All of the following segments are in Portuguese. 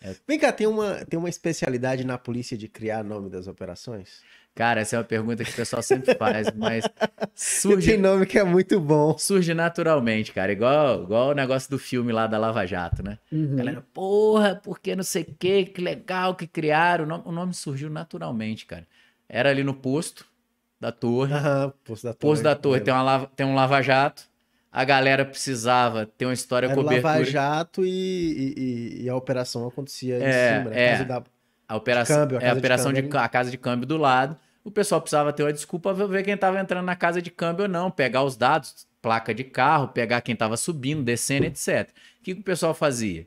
É. Vem cá, tem uma, tem uma especialidade na polícia de criar nome das operações? Cara, essa é uma pergunta que o pessoal sempre faz, mas surge. Tem nome que é muito bom. Surge naturalmente, cara. Igual, igual o negócio do filme lá da Lava Jato, né? Uhum. Galera, porra, porque não sei o quê, que legal que criaram. O nome, o nome surgiu naturalmente, cara. Era ali no posto da torre. posto da torre. Posto da torre, tem, uma, tem um lava-jato a galera precisava ter uma história coberta. o Lava Jato e, e, e a operação acontecia é, em cima, né? É. A, da... a operação, de câmbio, a, é, a operação de, câmbio, de né? a casa de câmbio do lado. O pessoal precisava ter uma desculpa ver quem estava entrando na casa de câmbio ou não, pegar os dados, placa de carro, pegar quem estava subindo, descendo, etc. O que, que, o pessoal fazia?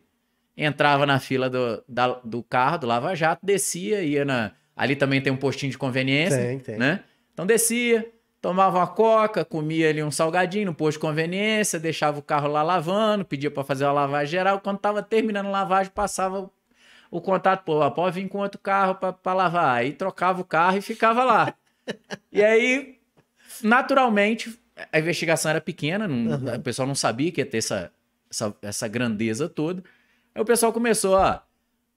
Entrava na fila do, da, do carro, do Lava Jato, descia, ia na. Ali também tem um postinho de conveniência. Tem, tem. Né? Então descia, tomava uma coca, comia ali um salgadinho no posto de conveniência, deixava o carro lá lavando, pedia para fazer uma lavagem geral. Quando tava terminando a lavagem, passava o contato, pô, pode vir com outro carro para lavar. Aí trocava o carro e ficava lá. e aí, naturalmente, a investigação era pequena, não, uhum. o pessoal não sabia que ia ter essa, essa, essa grandeza toda. Aí o pessoal começou, ó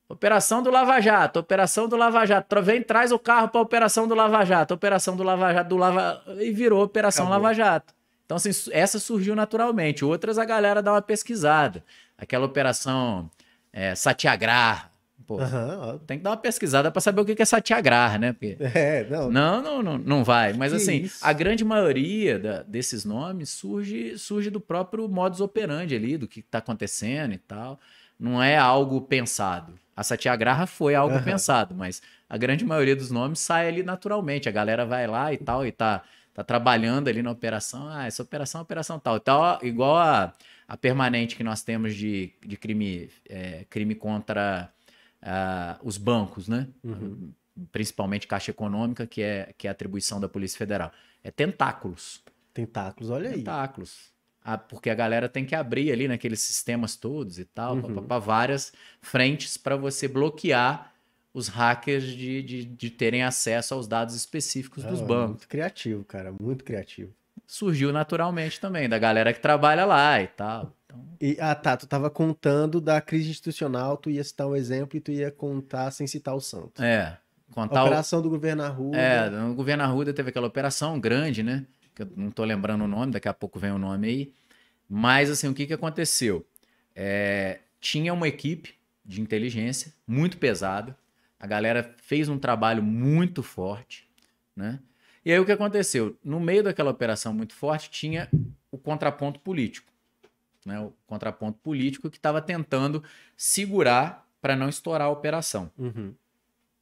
Operação do Lava Jato, Operação do Lava Jato. Vem, traz o carro para Operação do Lava Jato, Operação do Lava Jato, do Lava... e virou Operação Acabou. Lava Jato. Então, assim, essa surgiu naturalmente. Outras a galera dá uma pesquisada. Aquela Operação é, Pô, uhum. tem que dar uma pesquisada para saber o que é Satiagrar, né? Porque... É, não. não. Não, não, não vai. Mas, que assim, isso? a grande maioria da, desses nomes surge, surge do próprio modus operandi ali, do que está acontecendo e tal não é algo pensado. A Satyagraha foi algo uhum. pensado, mas a grande maioria dos nomes sai ali naturalmente. A galera vai lá e tal, e tá, tá trabalhando ali na operação. Ah, essa operação é operação tal. Então, igual a, a permanente que nós temos de, de crime, é, crime contra uh, os bancos, né? Uhum. Principalmente Caixa Econômica, que é, que é atribuição da Polícia Federal. É tentáculos. Tentáculos, olha tentáculos. aí. Tentáculos porque a galera tem que abrir ali naqueles sistemas todos e tal, uhum. para várias frentes para você bloquear os hackers de, de, de, terem acesso aos dados específicos ah, dos bancos. Muito criativo, cara, muito criativo. Surgiu naturalmente também, da galera que trabalha lá e tal. Então... E, ah, tá, tu estava contando da crise institucional, tu ia citar um exemplo e tu ia contar sem citar o santo. É, A operação o... do governo Arruda. É, o governo Arruda teve aquela operação grande, né? que eu não estou lembrando o nome, daqui a pouco vem o nome aí. Mas assim, o que, que aconteceu? É, tinha uma equipe de inteligência muito pesada, a galera fez um trabalho muito forte, né? E aí o que aconteceu? No meio daquela operação muito forte tinha o contraponto político, né? O contraponto político que estava tentando segurar para não estourar a operação. Uhum.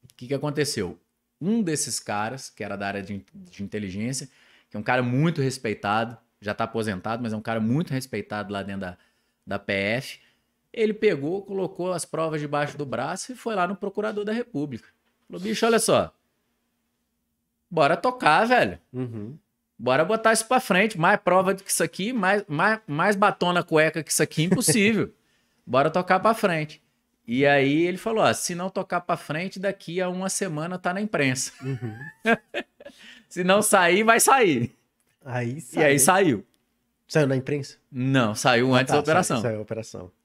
O que, que aconteceu? Um desses caras, que era da área de, de inteligência, que é um cara muito respeitado, já está aposentado, mas é um cara muito respeitado lá dentro da, da PF. Ele pegou, colocou as provas debaixo do braço e foi lá no procurador da República. Falou, bicho, olha só. Bora tocar, velho. Uhum. Bora botar isso pra frente. Mais prova do que isso aqui, mais, mais, mais batom na cueca que isso aqui, impossível. Bora tocar pra frente. E aí ele falou: ó, se não tocar para frente, daqui a uma semana tá na imprensa. Uhum. se não sair, vai sair. Aí saiu. E aí saiu. Saiu na imprensa? Não, saiu ah, antes tá, da operação. Saiu, saiu a operação.